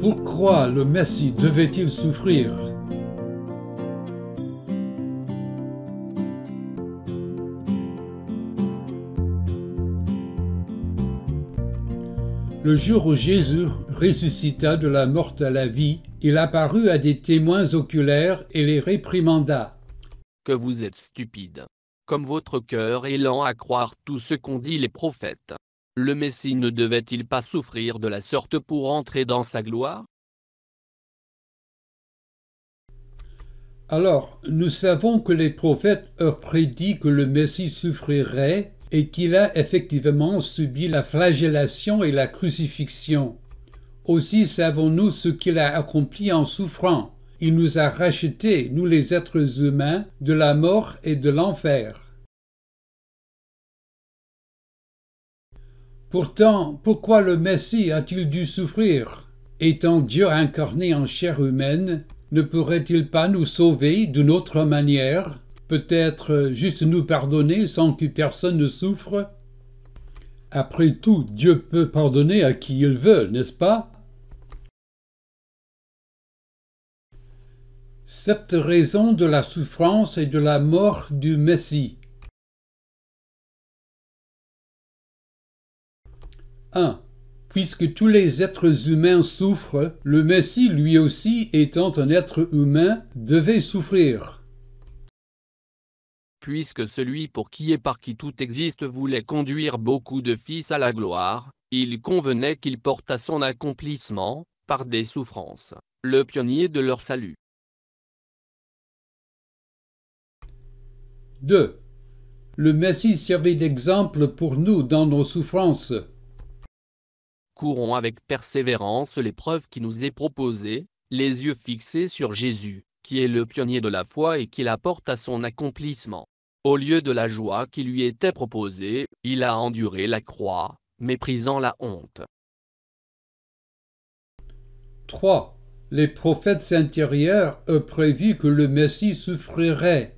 Pourquoi le Messie devait-il souffrir Le jour où Jésus ressuscita de la mort à la vie, il apparut à des témoins oculaires et les réprimanda. Que vous êtes stupides, comme votre cœur est lent à croire tout ce qu'ont dit les prophètes le Messie ne devait-il pas souffrir de la sorte pour entrer dans sa gloire Alors, nous savons que les prophètes eurent prédit que le Messie souffrirait et qu'il a effectivement subi la flagellation et la crucifixion. Aussi savons-nous ce qu'il a accompli en souffrant. Il nous a rachetés, nous les êtres humains, de la mort et de l'enfer. Pourtant, pourquoi le Messie a-t-il dû souffrir Étant Dieu incarné en chair humaine, ne pourrait-il pas nous sauver d'une autre manière Peut-être juste nous pardonner sans que personne ne souffre Après tout, Dieu peut pardonner à qui il veut, n'est-ce pas Sept raisons de la souffrance et de la mort du Messie. 1. Puisque tous les êtres humains souffrent, le Messie lui aussi, étant un être humain, devait souffrir. Puisque celui pour qui et par qui tout existe voulait conduire beaucoup de fils à la gloire, il convenait qu'il porte à son accomplissement, par des souffrances, le pionnier de leur salut. 2. Le Messie servait d'exemple pour nous dans nos souffrances courons avec persévérance l'épreuve qui nous est proposée, les yeux fixés sur Jésus, qui est le pionnier de la foi et qui la porte à son accomplissement. Au lieu de la joie qui lui était proposée, il a enduré la croix, méprisant la honte. 3. Les prophètes intérieurs ont prévu que le Messie souffrirait.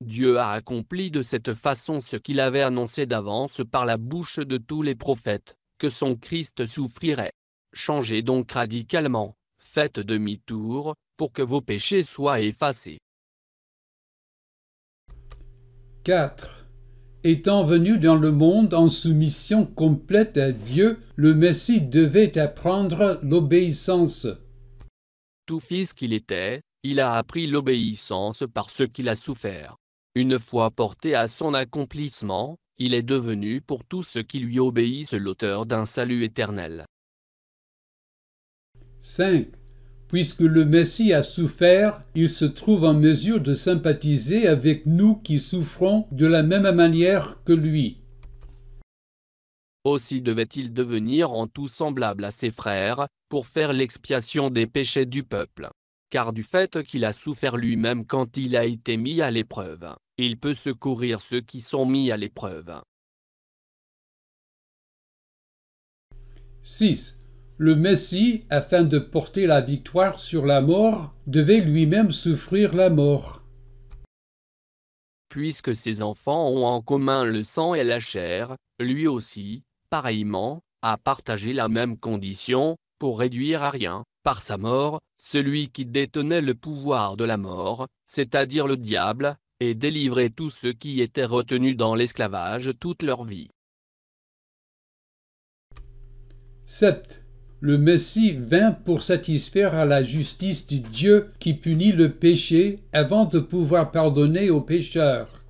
Dieu a accompli de cette façon ce qu'il avait annoncé d'avance par la bouche de tous les prophètes son Christ souffrirait. Changez donc radicalement, faites demi-tour, pour que vos péchés soient effacés. 4. Étant venu dans le monde en soumission complète à Dieu, le Messie devait apprendre l'obéissance. Tout fils qu'il était, il a appris l'obéissance par ce qu'il a souffert. Une fois porté à son accomplissement, il est devenu pour tous ceux qui lui obéissent l'auteur d'un salut éternel. 5. Puisque le Messie a souffert, il se trouve en mesure de sympathiser avec nous qui souffrons de la même manière que lui. Aussi devait-il devenir en tout semblable à ses frères, pour faire l'expiation des péchés du peuple. Car du fait qu'il a souffert lui-même quand il a été mis à l'épreuve, il peut secourir ceux qui sont mis à l'épreuve. 6. Le Messie, afin de porter la victoire sur la mort, devait lui-même souffrir la mort. Puisque ses enfants ont en commun le sang et la chair, lui aussi, pareillement, a partagé la même condition, pour réduire à rien, par sa mort, celui qui détenait le pouvoir de la mort, c'est-à-dire le diable, et délivrer tous ceux qui étaient retenus dans l'esclavage toute leur vie. 7. Le Messie vint pour satisfaire à la justice du Dieu qui punit le péché avant de pouvoir pardonner aux pécheurs.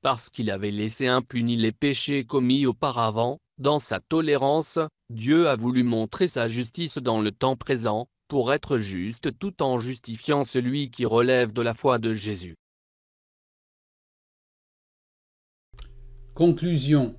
Parce qu'il avait laissé impunis les péchés commis auparavant, dans sa tolérance, Dieu a voulu montrer sa justice dans le temps présent, pour être juste tout en justifiant celui qui relève de la foi de Jésus. Conclusion.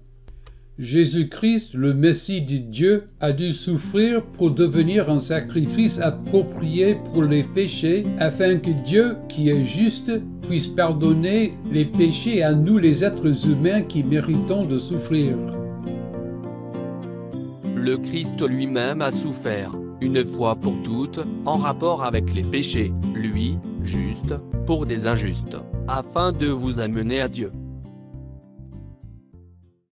Jésus-Christ, le Messie de Dieu, a dû souffrir pour devenir un sacrifice approprié pour les péchés, afin que Dieu, qui est juste, puisse pardonner les péchés à nous les êtres humains qui méritons de souffrir. Le Christ lui-même a souffert une fois pour toutes, en rapport avec les péchés, lui, juste, pour des injustes, afin de vous amener à Dieu.